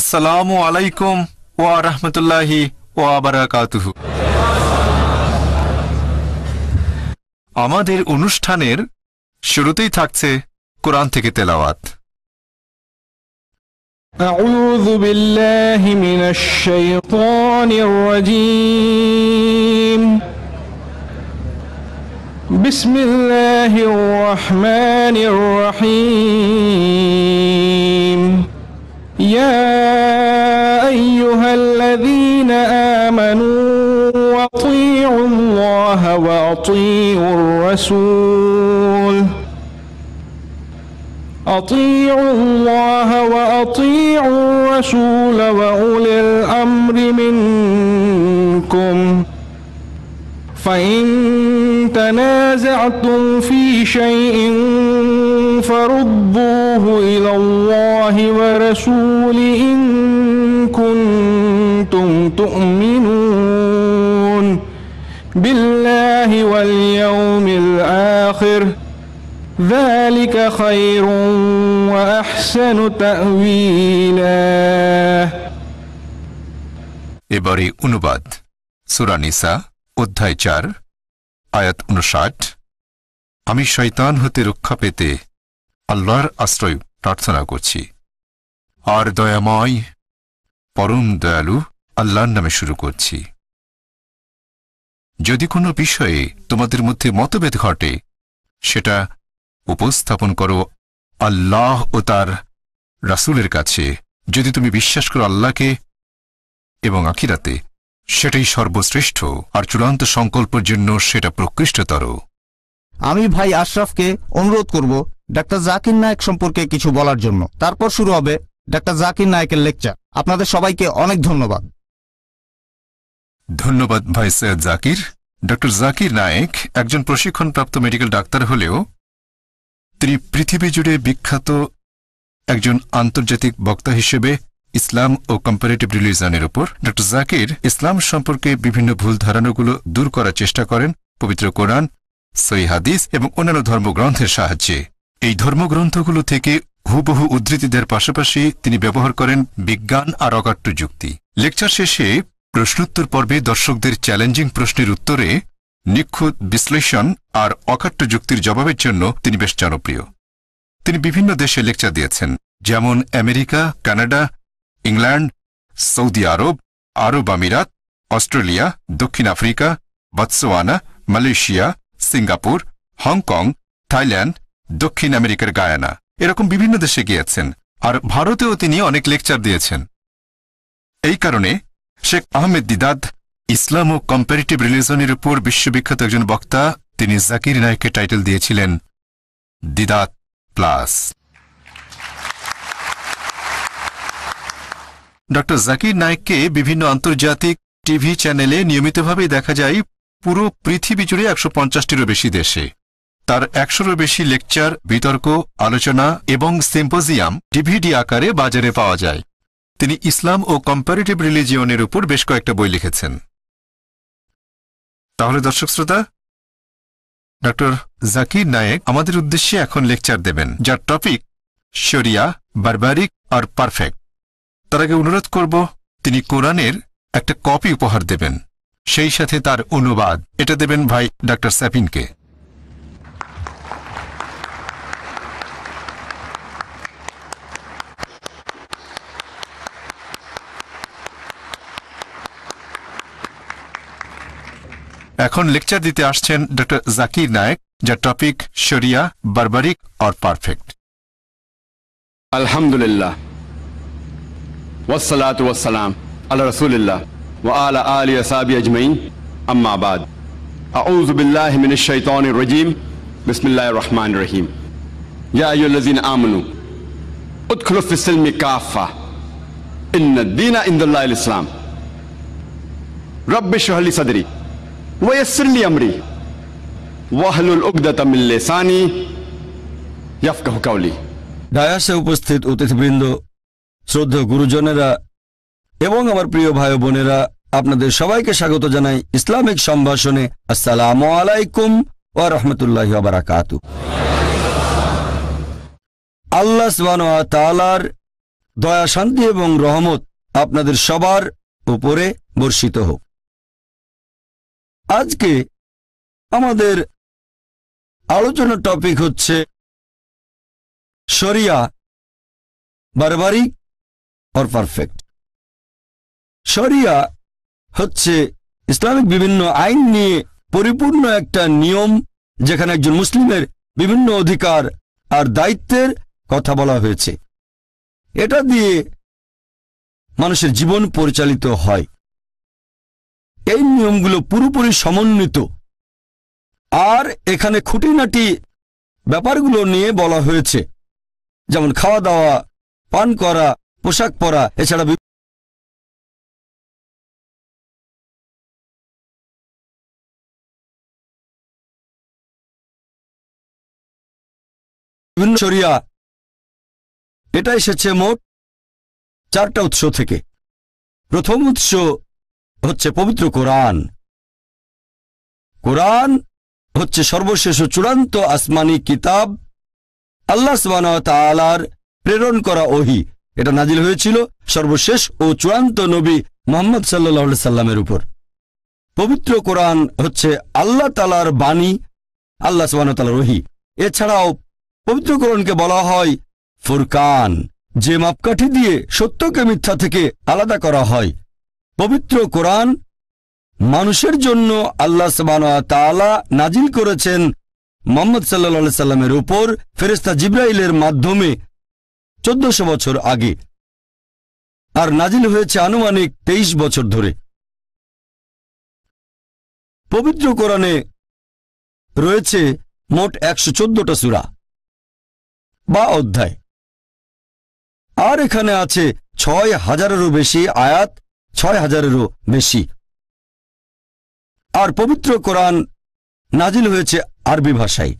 আসসালামু আলাইকুম ওয়া রাহমতুল্লাহি ওয়া বারাকাতুহু আমাদের অনুষ্ঠানের শুরুতেই থাকছে কোরআন থেকে তেলাওয়াত أعوذ بالله من الشيطان الرجيم بسم الله الرحمن الرحيم أطيعوا الله وأطيعوا الرسول وأولي الأمر منكم فإن تنازعتم في شيء فردوه إلى الله ورسول إن كنتم تؤمنون بالله واليوم الآخر ۖ ذلك خير وأحسن تأويلا এবারে অনুবাদ সুরানিসা অধ্যায় চার আয়াত উনষাট আমি শয়তান হতে রক্ষা পেতে আল্লাহর আশ্রয় প্রার্থনা করছি আর দয়াময় পরম দয়ালু আল্লাহর নামে শুরু করছি যদি কোনো বিষয়ে তোমাদের মধ্যে মতভেদ ঘটে সেটা উপস্থাপন করো আল্লাহ ও তার রাসুলের কাছে যদি তুমি বিশ্বাস করো আল্লাহকে এবং আখিরাতে সেটাই সর্বশ্রেষ্ঠ আর চূড়ান্ত সংকল্পের জন্য সেটা প্রকৃষ্টতর আমি ভাই আশরাফকে অনুরোধ করব ডাক্তার জাকির নায়ক সম্পর্কে কিছু বলার জন্য তারপর শুরু হবে ডাক্তার জাকির নায়কের লেকচার আপনাদের সবাইকে অনেক ধন্যবাদ ধন্যবাদ ভাই সৈয়দ জাকির ডক্টর জাকির নায়েক একজন প্রশিক্ষণপ্রাপ্ত মেডিকেল ডাক্তার হলেও তিনি পৃথিবী জুড়ে বিখ্যাত একজন আন্তর্জাতিক বক্তা হিসেবে ইসলাম ও কম্পারেটিভ রিলিজনের উপর ড জাকির ইসলাম সম্পর্কে বিভিন্ন ভুল ধারণাগুলো দূর করার চেষ্টা করেন পবিত্র কোরআন সই হাদিস এবং অন্যান্য ধর্মগ্রন্থের সাহায্যে এই ধর্মগ্রন্থগুলো থেকে হুবহু উদ্ধৃতিদের পাশাপাশি তিনি ব্যবহার করেন বিজ্ঞান আর অকাট্য যুক্তি লেকচার শেষে প্রশ্নোত্তর পর্বে দর্শকদের চ্যালেঞ্জিং প্রশ্নের উত্তরে নিখুঁত বিশ্লেষণ আর অকাট্য যুক্তির জবাবের জন্য তিনি বেশ জনপ্রিয় তিনি বিভিন্ন দেশে লেকচার দিয়েছেন যেমন America Canada England Saudi Arab Arab Emirates Australia দক্ষিণ Africa Botswana Malaysia Singapore Hong Kong Thailand দক্ষিণ আমেরিকার গায়ানা এরকম বিভিন্ন দেশে গিয়েছেন আর ভারতেও তিনি অনেক লেকচার দিয়েছেন এই কারণে শেখ আহমেদ দিদাদ ইসলাম ও কম্পারেটিভ রিলিজনের উপর বিশ্ববিখ্যাত একজন বক্তা তিনি জাকির নায়ককে টাইটেল দিয়েছিলেন দিদাত প্লাস ডক্টর জাকির নায়ককে বিভিন্ন আন্তর্জাতিক টিভি চ্যানেলে নিয়মিতভাবেই দেখা যায় পুরো পৃথিবী জুড়ে একশো পঞ্চাশটিরও বেশি দেশে তার একশোরও বেশি লেকচার বিতর্ক আলোচনা এবং সিম্পোজিয়াম ডিভিডি আকারে বাজারে পাওয়া যায় তিনি ইসলাম ও কম্পারেটিভ রিলিজিয়নের উপর বেশ কয়েকটা বই লিখেছেন তাহলে দর্শক শ্রোতা ডক্টর জাকির নায়েক আমাদের উদ্দেশ্যে এখন লেকচার দেবেন যার টপিক শরিয়া বারবারিক আর পারফেক্ট তার আগে অনুরোধ করব তিনি কোরআনের একটা কপি উপহার দেবেন সেই সাথে তার অনুবাদ এটা দেবেন ভাই ডাক্তার স্যাপিনকে এখন লেকচার দিতে আসছেন ডক্টর জাকির নায়েক যা টপিক শরিয়া বারবারিক অর পারফেক্ট আলহামদুলিল্লাহ والصلاه ওয়া সালাম আলা রাসূলিল্লাহ ওয়া আ'লা আলি ওয়া সাহবি اجمعين আম্মা বাদ আউযু বিল্লাহি মিনাশ শাইতানির রাজিম বিসমিল্লাহির রহমানির রহিম ইয়া আইয়ুাল্লাযিনা আমানু উতকুলু ফিস-সিলমি কাফা ইন আদ-দীনা ইনদাল্লাহিল ইসলাম রব্বিশহাল্লি সাদরী ওয়াসলি আমরি ওয়াহলুল উকদাতামিল্লে সানি ইয়াফকাহ কাউলি ডায়াসে উপস্থিত অতিথিবৃন্দ শ্রদ্ধা গুরুজনেরা এবং আমার প্রিয় ভাই বোনেরা আপনাদের সবাইকে স্বাগত জানাই ইসলামিক সম্ভাষণে আসসালাম আলাইকুম ও রহমতুল্লাহ বারাকাত আল্লাহ তালার দয়া শান্তি এবং রহমত আপনাদের সবার উপরে বর্ষিত হোক আজকে আমাদের আলোচনার টপিক হচ্ছে সরিয়া বারবারিক অর পারফেক্ট সরিয়া হচ্ছে ইসলামিক বিভিন্ন আইন নিয়ে পরিপূর্ণ একটা নিয়ম যেখানে একজন মুসলিমের বিভিন্ন অধিকার আর দায়িত্বের কথা বলা হয়েছে এটা দিয়ে মানুষের জীবন পরিচালিত হয় এই নিয়মগুলো পুরোপুরি সমন্বিত আর এখানে খুঁটিনাটি ব্যাপারগুলো নিয়ে বলা হয়েছে যেমন খাওয়া দাওয়া পান করা পোশাক পরা এছাড়া এটা এসেছে মোট চারটা উৎস থেকে প্রথম উৎস হচ্ছে পবিত্র কোরআন কোরআন হচ্ছে সর্বশেষ চূড়ান্ত আসমানি কিতাব আল্লাহ সালার প্রেরণ করা ওহি এটা নাজিল হয়েছিল সর্বশেষ ও চূড়ান্ত নবী মোহাম্মদ সাল্লাহ সাল্লামের উপর পবিত্র কোরআন হচ্ছে আল্লাহ তালার বাণী আল্লাহ সুবাহতালার ওহি এছাড়াও পবিত্র কোরআনকে বলা হয় ফুরকান যে মাপকাঠি দিয়ে সত্যকে মিথ্যা থেকে আলাদা করা হয় পবিত্র কোরআন মানুষের জন্য আল্লাহ তালা নাজিল করেছেন মোহাম্মদ সাল্লা সাল্লামের উপর ফেরেস্তা জিব্রাইলের মাধ্যমে চোদ্দশো বছর আগে আর নাজিল হয়েছে আনুমানিক তেইশ বছর ধরে পবিত্র কোরআনে রয়েছে মোট একশো চোদ্দটা সুরা বা অধ্যায় আর এখানে আছে ছয় হাজারেরও বেশি আয়াত ছয় হাজারেরও বেশি আর পবিত্র কোরআন নাজিল হয়েছে আরবি ভাষায়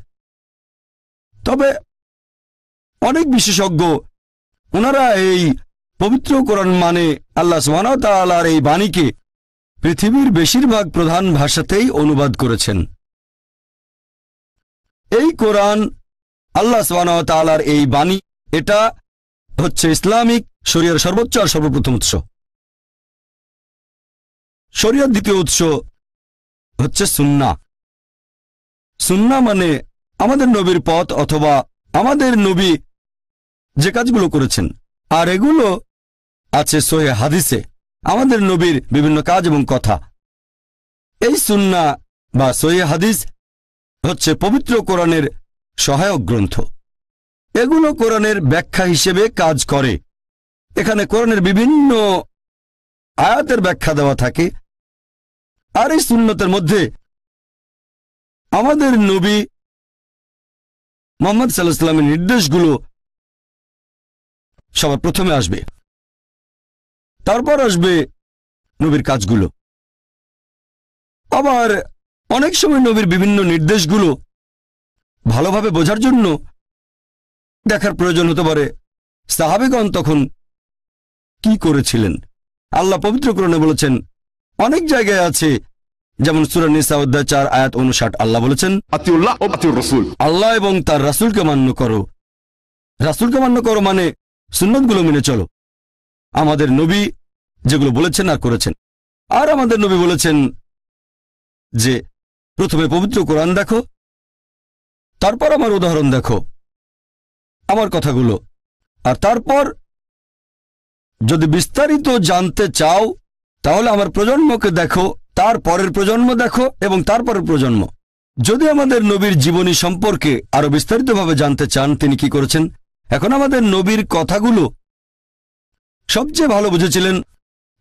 তবে অনেক বিশেষজ্ঞ ওনারা এই পবিত্র কোরআন মানে আল্লাহ সুবাহতালার এই বাণীকে পৃথিবীর বেশিরভাগ প্রধান ভাষাতেই অনুবাদ করেছেন এই কোরআন আল্লাহ সুবাহতালার এই বাণী এটা হচ্ছে ইসলামিক শরীরের সর্বোচ্চ আর সর্বপ্রথম উৎস শরীয়ত দ্বিতীয় উৎস হচ্ছে সুন্না সুন্না মানে আমাদের নবীর পথ অথবা আমাদের নবী যে কাজগুলো করেছেন আর এগুলো আছে সোহে হাদিসে আমাদের নবীর বিভিন্ন কাজ এবং কথা এই সুন্না বা সোহে হাদিস হচ্ছে পবিত্র কোরআনের সহায়ক গ্রন্থ এগুলো কোরআনের ব্যাখ্যা হিসেবে কাজ করে এখানে কোরআনের বিভিন্ন আয়াতের ব্যাখ্যা দেওয়া থাকে আর এই সুন্নতের মধ্যে আমাদের নবী মোহাম্মদ সাল্লাহ সাল্লামের নির্দেশগুলো সবার প্রথমে আসবে তারপর আসবে নবীর কাজগুলো আবার অনেক সময় নবীর বিভিন্ন নির্দেশগুলো ভালোভাবে বোঝার জন্য দেখার প্রয়োজন হতে পারে সাহাবেগণ তখন কি করেছিলেন আল্লাহ পবিত্রকরণে বলেছেন অনেক জায়গায় আছে যেমন সুরানিসা চার আয়াত অনুষাট আল্লাহ বলেছেন আল্লাহ এবং তার রাসুলকে মান্য করো রাসুলকে মান্য করো মানে সুন্নতগুলো মেনে চলো আমাদের নবী যেগুলো বলেছেন আর করেছেন আর আমাদের নবী বলেছেন যে প্রথমে পবিত্র কোরআন দেখো তারপর আমার উদাহরণ দেখো আমার কথাগুলো আর তারপর যদি বিস্তারিত জানতে চাও তাহলে আমার প্রজন্মকে দেখো তার পরের প্রজন্ম দেখো এবং তারপরের প্রজন্ম যদি আমাদের নবীর জীবনী সম্পর্কে আরো বিস্তারিতভাবে জানতে চান তিনি কি করেছেন এখন আমাদের নবীর কথাগুলো সবচেয়ে ভালো বুঝেছিলেন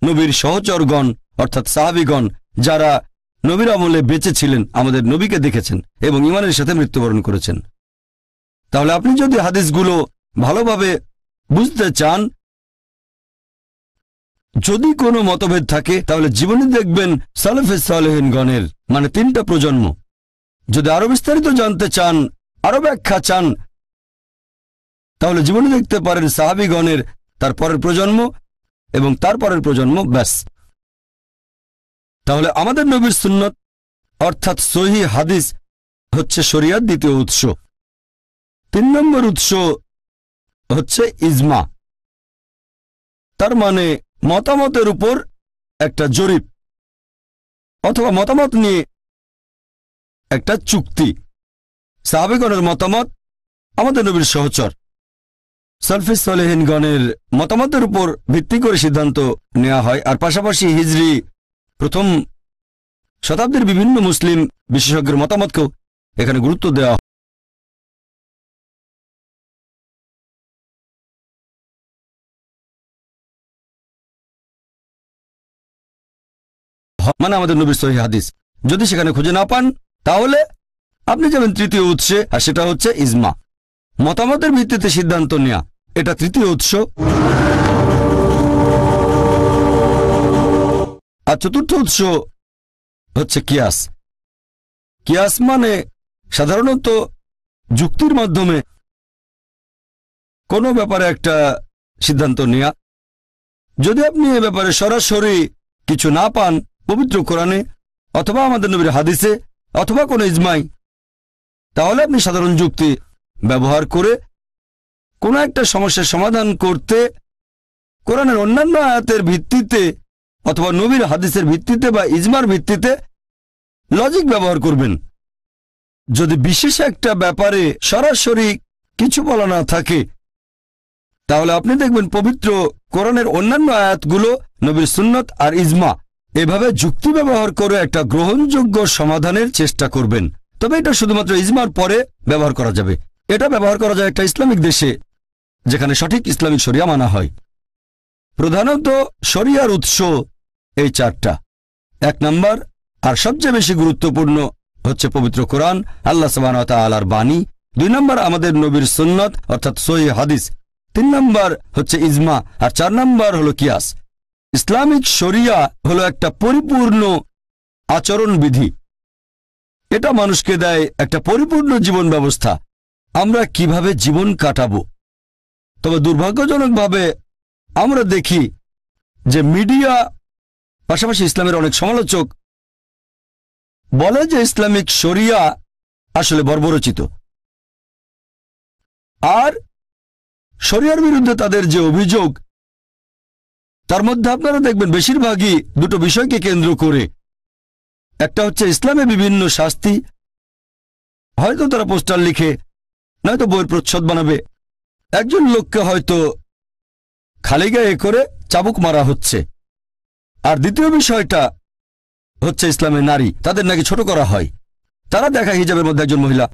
নবীর সহচরগণ অর্থাৎ সাহাবিগণ যারা নবীর আমলে বেঁচে ছিলেন আমাদের নবীকে দেখেছেন এবং ইমানের সাথে মৃত্যুবরণ করেছেন তাহলে আপনি যদি হাদিসগুলো ভালোভাবে বুঝতে চান যদি কোনো মতভেদ থাকে তাহলে জীবনে দেখবেন সালেফে সালেহিনগণের মানে তিনটা প্রজন্ম যদি আরো বিস্তারিত জানতে চান আরো ব্যাখ্যা চান তাহলে জীবনে দেখতে পারেন সাহাবিগণের তার পরের প্রজন্ম এবং তার পরের প্রজন্ম ব্যাস তাহলে আমাদের নবীর সুন্নত অর্থাৎ সহি হাদিস হচ্ছে শরিয়ার দ্বিতীয় উৎস তিন নম্বর উৎস হচ্ছে ইজমা তার মানে মতামতের উপর একটা জরিপ অথবা মতামত নিয়ে একটা চুক্তি সাহাবিগণের মতামত আমাদের নবীর সহচর সালফিস সলেহিনগণের মতামতের উপর ভিত্তি করে সিদ্ধান্ত নেওয়া হয় আর পাশাপাশি হিজরি প্রথম শতাব্দীর বিভিন্ন মুসলিম বিশেষজ্ঞের মতামতকেও এখানে গুরুত্ব দেওয়া মানে আমাদের নবীর সহি হাদিস যদি সেখানে খুঁজে না পান তাহলে আপনি যাবেন তৃতীয় উৎসে আর সেটা হচ্ছে ইজমা মতামতের ভিত্তিতে সিদ্ধান্ত নেয়া এটা তৃতীয় উৎস আর চতুর্থ উৎস হচ্ছে কিয়াস কিয়াস মানে সাধারণত যুক্তির মাধ্যমে কোনো ব্যাপারে একটা সিদ্ধান্ত নেয়া যদি আপনি এ ব্যাপারে সরাসরি কিছু না পান পবিত্র কোরআনে অথবা আমাদের নবীর হাদিসে অথবা কোনো ইজমাই তাহলে আপনি সাধারণ যুক্তি ব্যবহার করে কোনো একটা সমস্যার সমাধান করতে কোরআনের অন্যান্য আয়াতের ভিত্তিতে অথবা নবীর হাদিসের ভিত্তিতে বা ইজমার ভিত্তিতে লজিক ব্যবহার করবেন যদি বিশেষ একটা ব্যাপারে সরাসরি কিছু বলা না থাকে তাহলে আপনি দেখবেন পবিত্র কোরআনের অন্যান্য আয়াতগুলো নবীর সুন্নত আর ইজমা এভাবে যুক্তি ব্যবহার করে একটা গ্রহণযোগ্য সমাধানের চেষ্টা করবেন তবে এটা শুধুমাত্র ইজমার পরে ব্যবহার করা যাবে এটা ব্যবহার করা যায় একটা ইসলামিক দেশে যেখানে সঠিক ইসলামিক শরিয়া মানা হয় প্রধানত শরিয়ার উৎস এই চারটা এক নম্বর আর সবচেয়ে বেশি গুরুত্বপূর্ণ হচ্ছে পবিত্র কোরআন আল্লাহ আলার বাণী দুই নম্বর আমাদের নবীর সুন্নত অর্থাৎ সৈয় হাদিস তিন নম্বর হচ্ছে ইজমা আর চার নম্বর হলো কিয়াস ইসলামিক শরিয়া হলো একটা পরিপূর্ণ আচরণবিধি এটা মানুষকে দেয় একটা পরিপূর্ণ জীবন ব্যবস্থা আমরা কিভাবে জীবন কাটাবো তবে দুর্ভাগ্যজনকভাবে আমরা দেখি যে মিডিয়া পাশাপাশি ইসলামের অনেক সমালোচক বলে যে ইসলামিক শরিয়া আসলে বর্বরচিত আর শরিয়ার বিরুদ্ধে তাদের যে অভিযোগ তার মধ্যে আপনারা দেখবেন বেশিরভাগই দুটো বিষয়কে কেন্দ্র করে একটা হচ্ছে ইসলামে বিভিন্ন শাস্তি হয়তো তারা পোস্টার লিখে নয়তো বইয়ের প্রচ্ছদ বানাবে একজন লোককে হয়তো খালি গায়ে করে চাবুক মারা হচ্ছে আর দ্বিতীয় বিষয়টা হচ্ছে ইসলামের নারী তাদের নাকি ছোট করা হয় তারা দেখা হিজাবের মধ্যে একজন মহিলা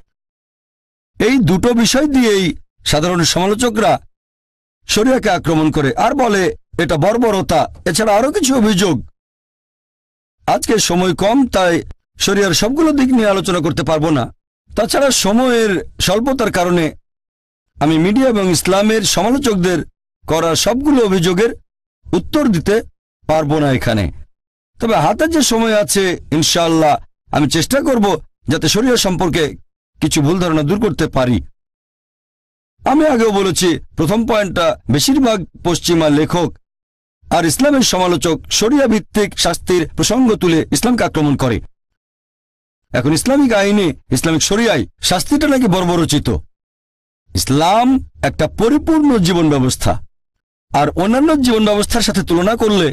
এই দুটো বিষয় দিয়েই সাধারণ সমালোচকরা শরিয়াকে আক্রমণ করে আর বলে এটা বর্বরতা এছাড়া আরও কিছু অভিযোগ আজকে সময় কম তাই শরিয়ার সবগুলো দিক নিয়ে আলোচনা করতে পারবো না তাছাড়া সময়ের স্বল্পতার কারণে আমি মিডিয়া এবং ইসলামের সমালোচকদের করা সবগুলো অভিযোগের উত্তর দিতে পারবো না এখানে তবে হাতে যে সময় আছে ইনশাল্লাহ আমি চেষ্টা করব যাতে শরীর সম্পর্কে কিছু ভুল ধারণা দূর করতে পারি আমি আগেও বলেছি প্রথম পয়েন্টটা বেশিরভাগ পশ্চিমা লেখক আর ইসলামের সমালোচক সরিয়া ভিত্তিক শাস্তির প্রসঙ্গ তুলে ইসলামকে আক্রমণ করে এখন ইসলামিক আইনে ইসলামিক সরিয়াই শাস্তিটা নাকি বর্বরচিত ইসলাম একটা পরিপূর্ণ জীবন ব্যবস্থা আর অন্যান্য জীবন ব্যবস্থার সাথে তুলনা করলে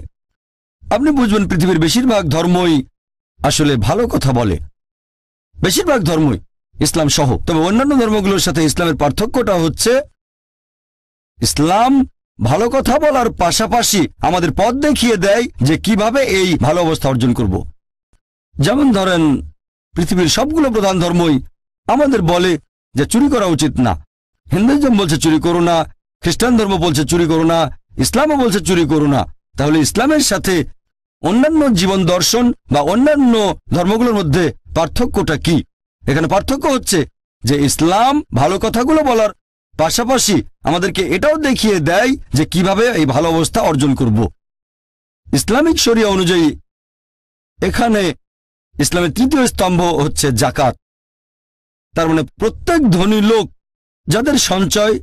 আপনি বুঝবেন পৃথিবীর বেশিরভাগ ধর্মই আসলে ভালো কথা বলে বেশিরভাগ ধর্মই ইসলাম সহ তবে অন্যান্য ধর্মগুলোর সাথে ইসলামের পার্থক্যটা হচ্ছে ইসলাম ভালো কথা বলার পাশাপাশি আমাদের পথ দেখিয়ে দেয় যে কিভাবে এই ভালো অবস্থা অর্জন করব। যেমন ধরেন পৃথিবীর সবগুলো প্রধান ধর্মই আমাদের বলে যে চুরি করা উচিত না হিন্দুজম বলছে চুরি করো না খ্রিস্টান ধর্ম বলছে চুরি করো না ইসলামও বলছে চুরি করো না তাহলে ইসলামের সাথে অন্যান্য জীবন দর্শন বা অন্যান্য ধর্মগুলোর মধ্যে পার্থক্যটা কি এখানে পার্থক্য হচ্ছে যে ইসলাম ভালো কথাগুলো বলার পাশাপাশি আমাদেরকে এটাও দেখিয়ে দেয় যে কিভাবে এই ভালো অবস্থা অর্জন করব ইসলামিক শরিয়া অনুযায়ী এখানে ইসলামের তৃতীয় স্তম্ভ হচ্ছে জাকাত তার মানে প্রত্যেক ধনী লোক যাদের সঞ্চয়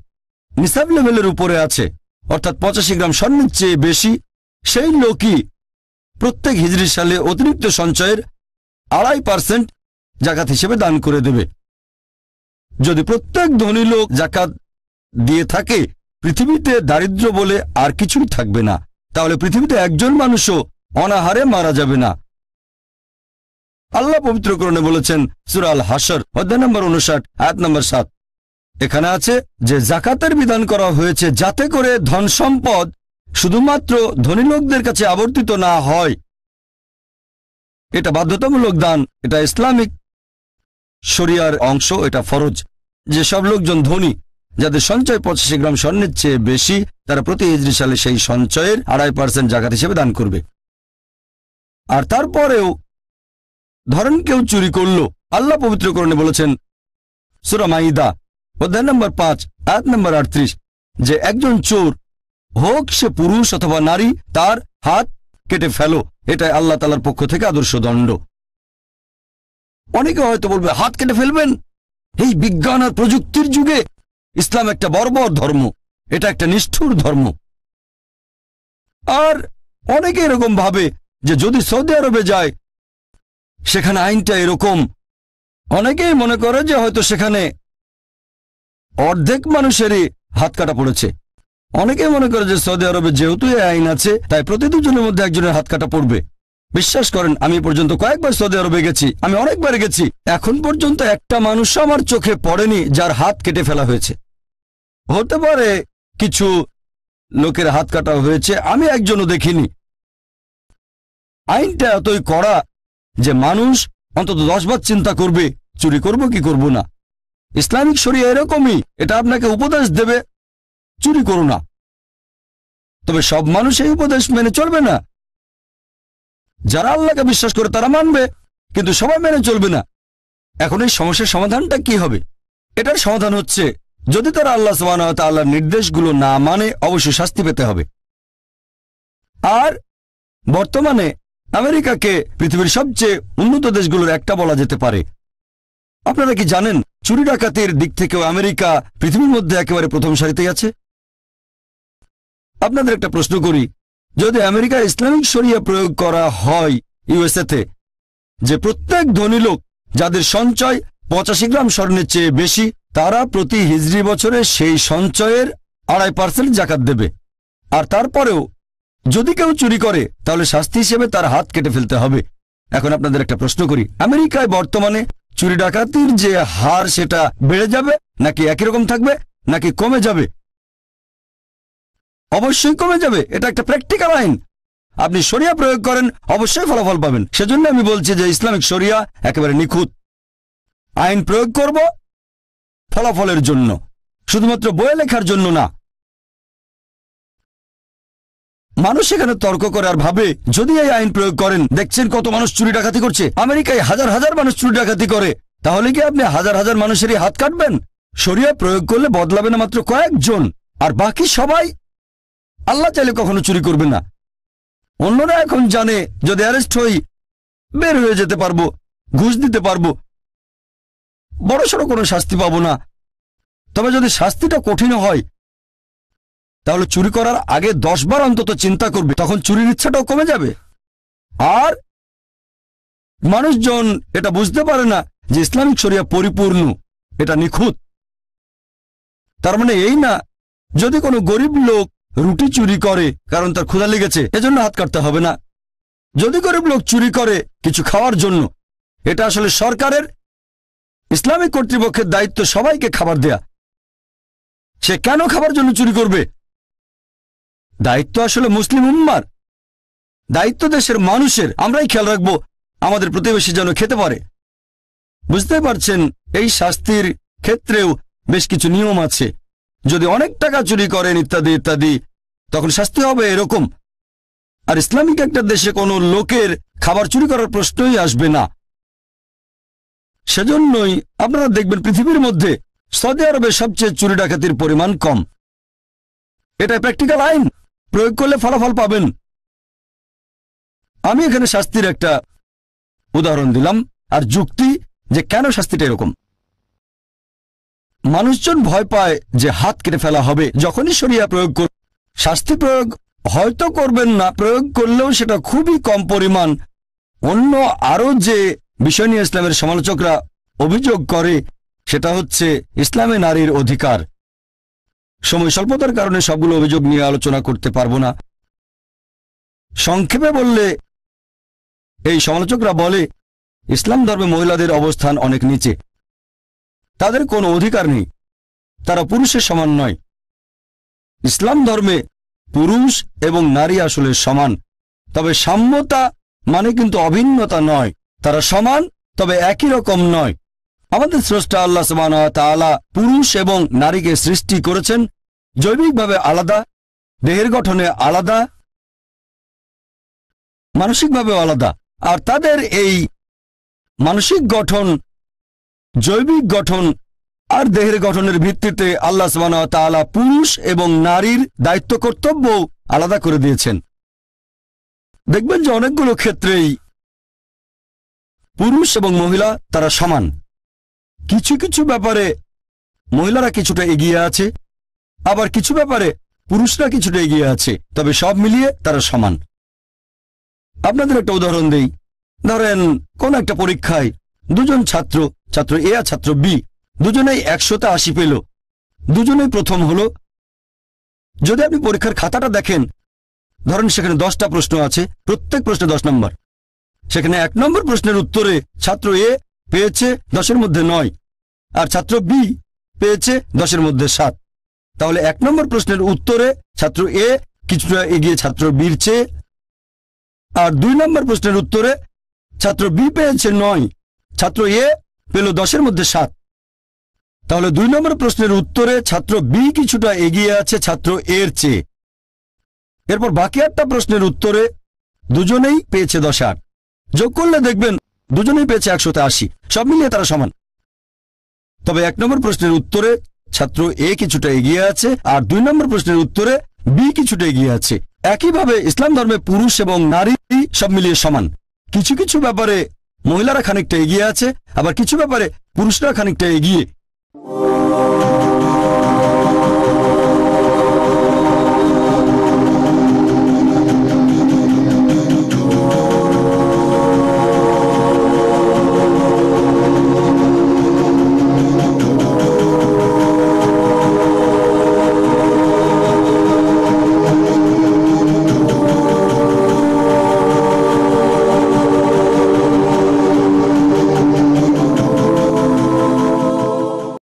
নিসাব লেভেলের উপরে আছে অর্থাৎ পঁচাশি গ্রাম স্বর্ণের চেয়ে বেশি সেই লোকই প্রত্যেক হিজড়ি সালে অতিরিক্ত সঞ্চয়ের আড়াই পার্সেন্ট জাকাত হিসেবে দান করে দেবে যদি প্রত্যেক ধনী লোক জাকাত দিয়ে থাকে পৃথিবীতে দারিদ্র বলে আর কিছুই থাকবে না তাহলে পৃথিবীতে একজন মানুষও অনাহারে মারা যাবে না আল্লাহ পবিত্রকরণে বলেছেন সুরাল হাসর অধ্যায় নম্বর উনষাট আয়াত নম্বর সাত এখানে আছে যে জাকাতের বিধান করা হয়েছে যাতে করে ধন সম্পদ শুধুমাত্র ধনী লোকদের কাছে আবর্তিত না হয় এটা বাধ্যতামূলক দান এটা ইসলামিক শরিয়ার অংশ এটা ফরজ যে সব লোকজন ধনী যাদের সঞ্চয় পঁচাশি গ্রাম স্বর্ণের চেয়ে বেশি তারা প্রতি হিজড়ি সালে সেই সঞ্চয়ের আড়াই পার্সেন্ট জাকাত হিসেবে দান করবে আর তারপরেও ধরেন কেউ চুরি করল আল্লাহ করণে বলেছেন সুরামাইদা অধ্যায় নম্বর পাঁচ এক নম্বর আটত্রিশ যে একজন চোর হোক সে পুরুষ অথবা নারী তার হাত কেটে ফেলো এটাই আল্লাহ তালার পক্ষ থেকে আদর্শ দণ্ড অনেকে হয়তো বলবে হাত কেটে ফেলবেন এই বিজ্ঞান আর প্রযুক্তির যুগে ইসলাম একটা বর্বর ধর্ম এটা একটা নিষ্ঠুর ধর্ম আর অনেকে এরকম ভাবে যে যদি সৌদি আরবে যায় সেখানে আইনটা এরকম অনেকেই মনে করে যে হয়তো সেখানে অর্ধেক মানুষেরই হাত কাটা পড়েছে অনেকে মনে করে যে সৌদি আরবে যেহেতু এই আইন আছে তাই প্রতি দুজনের মধ্যে একজনের হাত কাটা পড়বে বিশ্বাস করেন আমি পর্যন্ত কয়েকবার সৌদি আরবে গেছি আমি অনেকবার গেছি এখন পর্যন্ত একটা মানুষ আমার চোখে পড়েনি যার হাত কেটে ফেলা হয়েছে হতে পারে কিছু লোকের হাত কাটা হয়েছে আমি একজনও দেখিনি আইনটা এতই কড়া যে মানুষ অন্তত দশবার চিন্তা করবে চুরি করব কি করব না ইসলামিক শরিয়া এরকমই এটা আপনাকে উপদেশ দেবে চুরি করো না তবে সব মানুষ এই উপদেশ মেনে চলবে না যারা আল্লাহকে বিশ্বাস করে তারা মানবে কিন্তু সবাই মেনে চলবে না এখন এই সমস্যার সমাধানটা কি হবে এটার সমাধান হচ্ছে যদি তারা আল্লাহ সোহানতাল্লাহর নির্দেশগুলো না মানে অবশ্যই শাস্তি পেতে হবে আর বর্তমানে আমেরিকাকে পৃথিবীর সবচেয়ে উন্নত দেশগুলোর একটা বলা যেতে পারে আপনারা কি জানেন চুরি ডাকাতির দিক থেকেও আমেরিকা পৃথিবীর মধ্যে একেবারে প্রথম সারিতেই আছে আপনাদের একটা প্রশ্ন করি যদি আমেরিকা ইসলামিক শরিয়া প্রয়োগ করা হয় ইউএসএতে যে প্রত্যেক ধনী লোক যাদের সঞ্চয় পঁচাশি গ্রাম স্বর্ণের চেয়ে বেশি তারা প্রতি হিজড়ি বছরে সেই সঞ্চয়ের আড়াই পার্সেন্ট জাকাত দেবে আর তারপরেও যদি কেউ চুরি করে তাহলে শাস্তি হিসেবে তার হাত কেটে ফেলতে হবে এখন আপনাদের একটা প্রশ্ন করি আমেরিকায় বর্তমানে চুরি ডাকাতির যে হার সেটা বেড়ে যাবে নাকি একই রকম থাকবে নাকি কমে যাবে অবশ্যই কমে যাবে এটা একটা প্র্যাকটিক্যাল আইন আপনি সরিয়া প্রয়োগ করেন অবশ্যই ফলাফল পাবেন সেজন্য আমি বলছি যে ইসলামিক সরিয়া একেবারে নিখুঁত আইন প্রয়োগ করব ফলাফলের জন্য শুধুমাত্র বইয়ে লেখার জন্য না মানুষ এখানে তর্ক করে আর ভাবে যদি এই আইন প্রয়োগ করেন দেখছেন কত মানুষ চুরি ডাকাতি করছে আমেরিকায় হাজার হাজার মানুষ চুরি ডাকাতি করে তাহলে কি আপনি হাজার হাজার মানুষেরই হাত কাটবেন সরিয়া প্রয়োগ করলে বদলাবে না মাত্র কয়েকজন আর বাকি সবাই আল্লাহ চাইলে কখনো চুরি করবে না অন্যরা এখন জানে যদি অ্যারেস্ট হই বের হয়ে যেতে পারবো ঘুষ দিতে পারবো সড়ো কোনো শাস্তি পাবো না তবে যদি শাস্তিটা কঠিন হয় তাহলে চুরি করার আগে দশবার অন্তত চিন্তা করবে তখন চুরির ইচ্ছাটাও কমে যাবে আর মানুষজন এটা বুঝতে পারে না যে ইসলামিক শরিয়া পরিপূর্ণ এটা নিখুঁত তার মানে এই না যদি কোনো গরিব লোক রুটি চুরি করে কারণ তার ক্ষুধা লেগেছে এজন্য হাত কাটতে হবে না যদি গরিব লোক চুরি করে কিছু খাওয়ার জন্য এটা আসলে সরকারের ইসলামিক কর্তৃপক্ষের দায়িত্ব সবাইকে খাবার দেয়া সে কেন খাবার জন্য চুরি করবে দায়িত্ব আসলে মুসলিম উম্মার দায়িত্ব দেশের মানুষের আমরাই খেয়াল রাখব আমাদের প্রতিবেশী যেন খেতে পারে বুঝতে পারছেন এই শাস্তির ক্ষেত্রেও বেশ কিছু নিয়ম আছে যদি অনেক টাকা চুরি করেন ইত্যাদি ইত্যাদি তখন শাস্তি হবে এরকম আর ইসলামিক একটা দেশে কোনো লোকের খাবার চুরি করার প্রশ্নই আসবে না সেজন্যই আপনারা দেখবেন পৃথিবীর মধ্যে সৌদি আরবে সবচেয়ে চুরি ডাকাতির পরিমাণ কম এটা প্র্যাকটিক্যাল আইন প্রয়োগ করলে ফলাফল পাবেন আমি এখানে শাস্তির একটা উদাহরণ দিলাম আর যুক্তি যে কেন শাস্তিটা এরকম মানুষজন ভয় পায় যে হাত কেটে ফেলা হবে যখনই সরিয়া প্রয়োগ কর শাস্তি প্রয়োগ হয়তো করবেন না প্রয়োগ করলেও সেটা খুবই কম পরিমাণ অন্য আরও যে বিষয় নিয়ে ইসলামের সমালোচকরা অভিযোগ করে সেটা হচ্ছে ইসলামে নারীর অধিকার সময় স্বল্পতার কারণে সবগুলো অভিযোগ নিয়ে আলোচনা করতে পারবো না সংক্ষেপে বললে এই সমালোচকরা বলে ইসলাম ধর্মে মহিলাদের অবস্থান অনেক নিচে তাদের কোনো অধিকার নেই তারা পুরুষের সমান নয় ইসলাম ধর্মে পুরুষ এবং নারী আসলে সমান তবে সাম্যতা মানে কিন্তু অভিন্নতা নয় তারা সমান তবে একই রকম নয় আমাদের স্রষ্টা আল্লাহ সমান পুরুষ এবং নারীকে সৃষ্টি করেছেন জৈবিকভাবে আলাদা দেহের গঠনে আলাদা মানসিকভাবে আলাদা আর তাদের এই মানসিক গঠন জৈবিক গঠন আর দেহের গঠনের ভিত্তিতে আল্লাহ সমান তালা পুরুষ এবং নারীর দায়িত্ব কর্তব্য আলাদা করে দিয়েছেন দেখবেন যে অনেকগুলো ক্ষেত্রেই পুরুষ এবং মহিলা তারা সমান কিছু কিছু ব্যাপারে মহিলারা কিছুটা এগিয়ে আছে আবার কিছু ব্যাপারে পুরুষরা কিছুটা এগিয়ে আছে তবে সব মিলিয়ে তারা সমান আপনাদের একটা উদাহরণ দেই ধরেন কোন একটা পরীক্ষায় দুজন ছাত্র ছাত্র এ আর ছাত্র বি দুজনেই একশোতে আশি পেল দুজনেই প্রথম হলো যদি আপনি পরীক্ষার খাতাটা দেখেন ধরেন সেখানে দশটা প্রশ্ন আছে প্রত্যেক প্রশ্নে দশ নম্বর সেখানে এক নম্বর প্রশ্নের উত্তরে ছাত্র এ পেয়েছে দশের মধ্যে নয় আর ছাত্র বি পেয়েছে দশের মধ্যে সাত তাহলে এক নম্বর প্রশ্নের উত্তরে ছাত্র এ কিছুটা এগিয়ে ছাত্র বির চেয়ে আর দুই নম্বর প্রশ্নের উত্তরে ছাত্র বি পেয়েছে নয় ছাত্র এ পেল দশের মধ্যে সাত তাহলে দুই নম্বর প্রশ্নের উত্তরে ছাত্র বি কিছুটা এগিয়ে আছে ছাত্র এর চেয়ে এরপর বাকি আটটা প্রশ্নের উত্তরে দুজনেই পেয়েছে দশ আট যোগ করলে দেখবেন দুজনেই পেয়েছে একশোতে আশি সব মিলিয়ে তারা সমান তবে এক নম্বর প্রশ্নের উত্তরে ছাত্র এ কিছুটা এগিয়ে আছে আর দুই নম্বর প্রশ্নের উত্তরে বি কিছুটা এগিয়ে আছে একইভাবে ইসলাম ধর্মে পুরুষ এবং নারী সব মিলিয়ে সমান কিছু কিছু ব্যাপারে মহিলারা খানিকটা এগিয়ে আছে আবার কিছু ব্যাপারে পুরুষরা খানিকটা এগিয়ে